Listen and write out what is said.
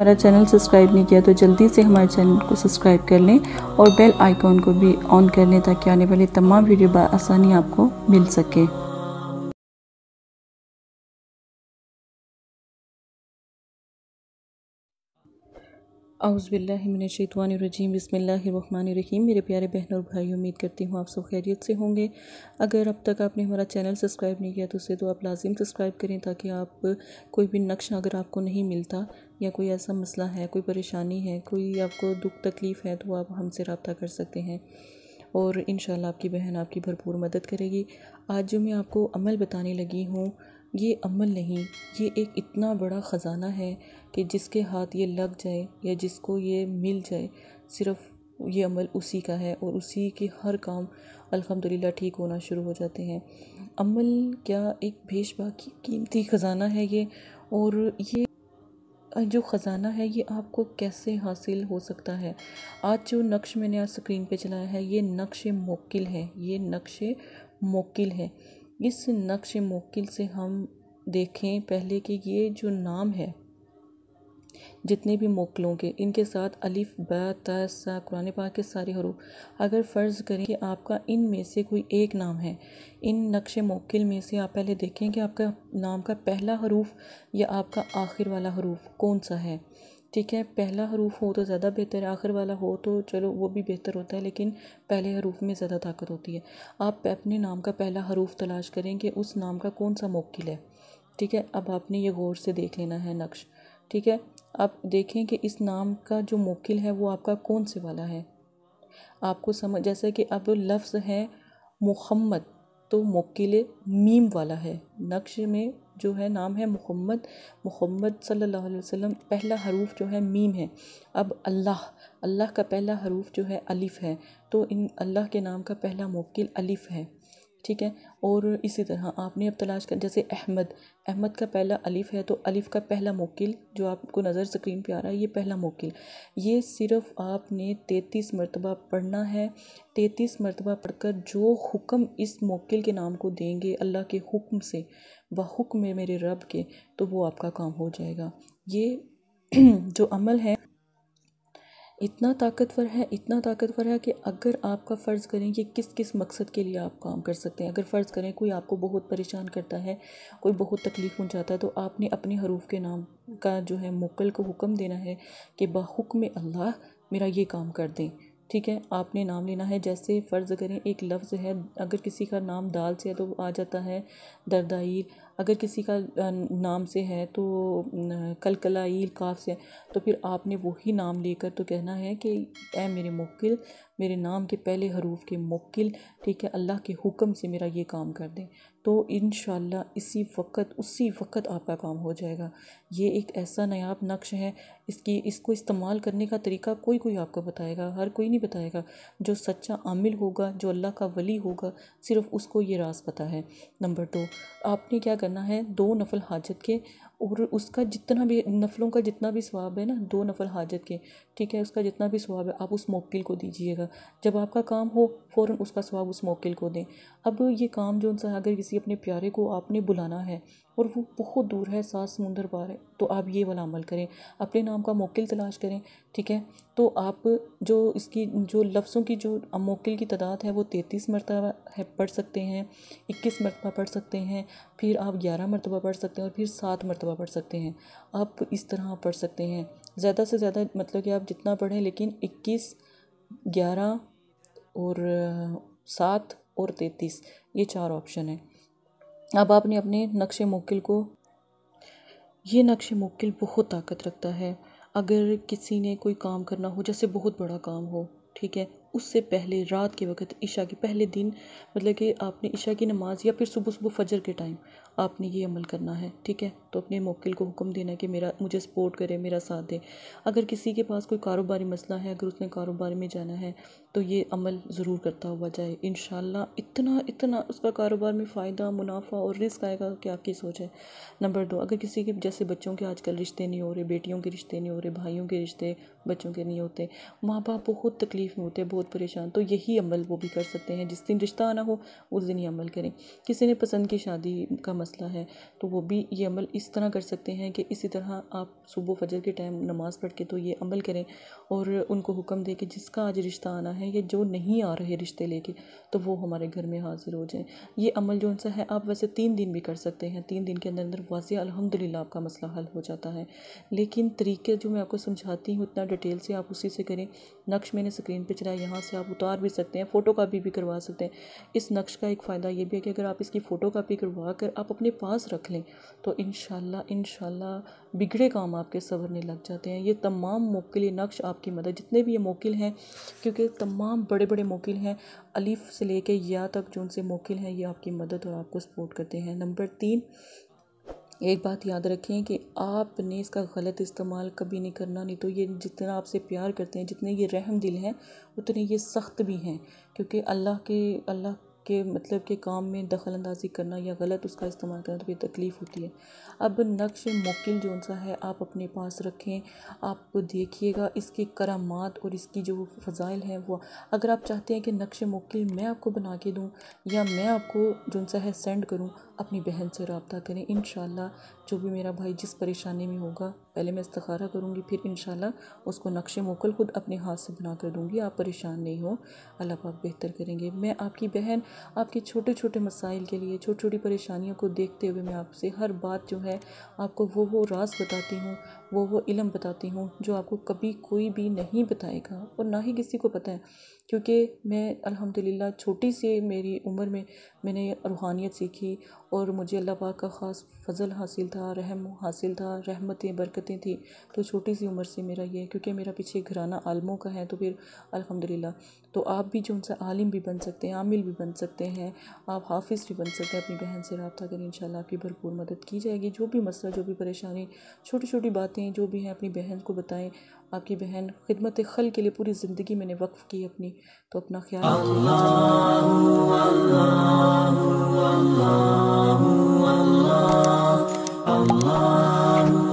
हमारा channel subscribe नहीं किया तो जल्दी से हमारे चैनल को सब्सक्राइब कर लें और बेल आइकॉन को भी ऑन कर लें ताकि आने वाली तमाम वीडियो आसानी आपको मिल सके अउज़बिल्लिमिनशतवानरजीम बसमीम मेरे प्यारे बहन और भाई उम्मीद करती हूँ आप सब खैरियत से होंगे अगर अब तक आपने हमारा चैनल सब्सक्राइब नहीं किया तो उसे तो आप लाजिम सब्सक्राइब करें ताकि आप कोई भी नक्श अगर आपको नहीं मिलता या कोई ऐसा मसला है कोई परेशानी है कोई आपको दुख तकलीफ़ है तो आप हमसे रबता कर सकते हैं और इन आपकी बहन आपकी भरपूर मदद करेगी आज जो मैं आपको अमल बताने लगी हूँ ये अमल नहीं ये एक इतना बड़ा ख़ज़ाना है कि जिसके हाथ ये लग जाए या जिसको ये मिल जाए सिर्फ ये अमल उसी का है और उसी के हर काम अल्हम्दुलिल्लाह ठीक होना शुरू हो जाते हैं अमल क्या एक भेष बाकी कीमती ख़ज़ाना है ये और ये जो ख़ज़ाना है ये आपको कैसे हासिल हो सकता है आज जो नक्श मैंने आज स्क्रीन पे चलाया है ये नक्श मोकिल है ये नक्श मोकिल है इस नक्श मोकिल से हम देखें पहले कि ये जो नाम है जितने भी मोकलों के इनके साथ अलिफ ब तसा कुरान पाक के सारे हरूफ अगर फ़र्ज़ करें कि आपका इन में से कोई एक नाम है इन नक्श मोकिल में से आप पहले देखें कि आपका नाम का पहला हरूफ या आपका आखिर वाला हरूफ कौन सा है ठीक है पहला हरूफ हो तो ज़्यादा बेहतर है आखिर वाला हो तो चलो वो भी बेहतर होता है लेकिन पहले हरूफ में ज़्यादा ताकत होती है आप अपने नाम का पहला हरूफ तलाश करें कि उस नाम का कौन सा मोकिल है ठीक है अब आपने ये गौर से देख लेना है नक्श ठीक है अब देखें कि इस नाम का जो मोकिल है वो आपका कौन से वाला है आपको समझ जैसे कि अब लफ्ज़ है मोहम्मद तो मोकिल मीम वाला है नक्श में जो है नाम है मोहम्मद मोहम्मद सल्लल्लाहु अलैहि वसल्लम पहला हरूफ जो है मीम है अब अल्लाह अल्लाह का पहला हरूफ जो है अलिफ़ है तो इन अल्लाह के नाम का पहला मोकिल अलिफ़ है ठीक है और इसी तरह आपने अब तलाश कर जैसे अहमद अहमद का पहला अलिफ़ है तो अलिफ़ का पहला मोकिल जो आपको नज़र स्क्रीन पे आ रहा है ये पहला मोकिल ये सिर्फ आपने तैतीस मरतबा पढ़ना है तैतीस मरतबा पढ़कर जो हुक्म इस मोकिल के नाम को देंगे अल्लाह के हुक्म से व हुक्म मेरे रब के तो वो आपका काम हो जाएगा ये जो अमल है इतना ताकतवर है इतना ताकतवर है कि अगर आपका फ़र्ज़ करें कि किस किस मकसद के लिए आप काम कर सकते हैं अगर फ़र्ज़ करें कोई आपको बहुत परेशान करता है कोई बहुत तकलीफ़ जाता है तो आपने अपने हरूफ के नाम का जो है मोकल को हुक्म देना है कि बाहुक्म अल्लाह मेरा ये काम कर दें ठीक है आपने नाम लेना है जैसे फ़र्ज़ करें एक लफ्ज़ है अगर किसी का नाम दाल से है तो आ जाता है दरदाइर अगर किसी का नाम से है तो कलकलाइल काफ़ से तो फिर आपने वही नाम लेकर तो कहना है कि ए मेरे मोकिल मेरे नाम के पहले हरूफ के मोकिल ठीक है अल्लाह के हुक्म से मेरा ये काम कर दें तो इन इसी वक्त उसी वक्त आपका काम हो जाएगा ये एक ऐसा नायाब नक्श है इसकी इसको इस्तेमाल करने का तरीका कोई कोई आपको बताएगा हर कोई नहीं बताएगा जो सच्चा आमिल होगा जो अल्लाह का वली होगा सिर्फ उसको ये रास पता है नंबर दो आपने क्या कर करना है दो नफल हाजत के और उसका जितना भी नफलों का जितना भी स्वाब है ना दो नफल हाजत के ठीक है उसका जितना भी स्वाब है आप उस मोकिल को दीजिएगा जब आपका काम हो फ़ौर उसका स्वाब उस मोकिल को दें अब ये काम जो अगर किसी अपने प्यारे को आपने बुलाना है और वो बहुत दूर है सात समुंदर पार है तो आप ये वाला अमल करें अपने नाम का मोकिल तलाश करें ठीक है तो आप जो इसकी जो लफ्ज़ों की जो मोकिल की तादाद है वो तैंतीस मरतबा है पढ़ सकते हैं इक्कीस मरतबा पढ़ सकते हैं फिर आप ग्यारह मरतबा पढ़ सकते हैं और फिर सात मरतबा पढ़ सकते हैं आप इस तरह पढ़ सकते हैं ज़्यादा से ज़्यादा मतलब कि आप जितना पढ़ें लेकिन इक्कीस ग्यारह और सात और तैतीस ये चार ऑप्शन हैं अब आपने अपने नक्श मोकिल को ये नक्श मोकिल बहुत ताकत रखता है अगर किसी ने कोई काम करना हो जैसे बहुत बड़ा काम हो ठीक है उससे पहले रात के वक़्त ईशा के पहले दिन मतलब कि आपने ईशा की नमाज़ या फिर सुबह सुबह फजर के टाइम आपने ये अमल करना है ठीक है तो अपने मोकिल को हुक्म देना है कि मेरा मुझे सपोर्ट करे मेरा साथ दे अगर किसी के पास कोई कारोबारी मसला है अगर उसने कारोबार में जाना है तो ये अमल ज़रूर करता हुआ जाए इन इतना इतना उसका कारोबार में फ़ायदा मुनाफा और रिस्क आएगा कि आपकी सोच है नंबर दो अगर किसी के जैसे बच्चों के आजकल रिश्ते नहीं हो रहे बेटियों के रिश्ते नहीं हो रहे भाइयों के रिश्ते बच्चों के नहीं होते माँ बाप बहुत तकलीफ़ में होते हैं बहुत परेशान तो यही अमल वो भी कर सकते हैं जिस दिन रिश्ता आना हो उस दिन ये अमल करें किसी ने पसंद की शादी का मसला है तो वो भी ये अमल इस तरह कर सकते हैं कि इसी तरह आप सुबह फजर के टाइम नमाज़ पढ़ के तो ये अमल करें और उनको हुक्म दें कि जिसका आज रिश्ता आना है या जो नहीं आ रहे रिश्ते लेके तो वो हमारे घर में हाजिर हो जाएँ ये अमल जो है आप वैसे तीन दिन भी कर सकते हैं तीन दिन के अंदर अंदर वाज अलहमदिल्ला आपका मसला हल हो जाता है लेकिन तरीके जो मैं आपको समझाती हूँ इतना डिटेल से आप उसी से करें नक्श मैंने स्क्रीन पर चलाया यहाँ से आप उतार भी सकते हैं फ़ोटो कापी भी करवा सकते हैं इस नक्श का एक फ़ायदा ये भी है कि अगर आप इसकी फ़ोटो कापी करवा कर आप अपने पास रख लें तो इन इन बिगड़े काम आपके संवरने लग जाते हैं ये तमाम मोकिल नक्श आपकी मदद जितने भी ये मोकिल हैं क्योंकि तमाम बड़े बड़े मोकिल हैं अलीफ़ से लेके या तक जो उनसे मोकिल हैं ये आपकी मदद और आपको सपोर्ट करते हैं नंबर तीन एक बात याद रखें कि आपने इसका गलत इस्तेमाल कभी नहीं करना नहीं तो ये जितना आपसे प्यार करते हैं जितने ये रहम दिल हैं उतने ये सख्त भी हैं क्योंकि अल्लाह के अल्लाह के मतलब के काम में दखल अंदाजी करना या गलत उसका इस्तेमाल करना तो ये तकलीफ़ होती है अब नक्श मुकिल जो सा है आप अपने पास रखें आप देखिएगा इसके करामात और इसकी जो फ़जाइल हैं वो अगर आप चाहते हैं कि नक्श मुकिल मैं आपको बना के दूँ या मैं आपको जो सा है सेंड करूँ अपनी बहन से रबता करें इन जो भी मेरा भाई जिस परेशानी में होगा पहले मैं इस्तारा करूँगी फिर इन उसको नक्शे मोकल खुद अपने हाथ से बना कर दूँगी आप परेशान नहीं हो अल्लाह पाक बेहतर करेंगे मैं आपकी बहन आपके छोटे छोटे मसाइल के लिए छोटी छोटी परेशानियों को देखते हुए मैं आपसे हर बात जो है आपको वो वो रास बताती हूँ वो वो इलम बताती हूँ जो आपको कभी कोई भी नहीं बताएगा और ना ही किसी को पता है क्योंकि मैं अल्हम्दुलिल्लाह छोटी सी मेरी उम्र में मैंने रूहानियत सीखी और मुझे अल्लाह पाक का ख़ास फजल हासिल था रहम हासिल था रहमतें बरकतें थी तो छोटी सी उम्र से मेरा ये क्योंकि मेरा पीछे घराना आलमों का है तो फिर अलहमदिल्ला तो आप भी जो उनसे आलिम भी बन सकते हैं आमिल भी बन सकते हैं आप हाफिज़ भी बन सकते हैं अपनी बहन से रबता करें इन आपकी भरपूर मदद की जाएगी जो भी मसला जो भी परेशानी छोटी छोटी बातें सकते हैं जो भी हैं अपनी बहन को बताएं आपकी बहन खिदमत खल के लिए पूरी ज़िंदगी मैंने वक्फ़ की अपनी तो अपना ख्याल अल्लाह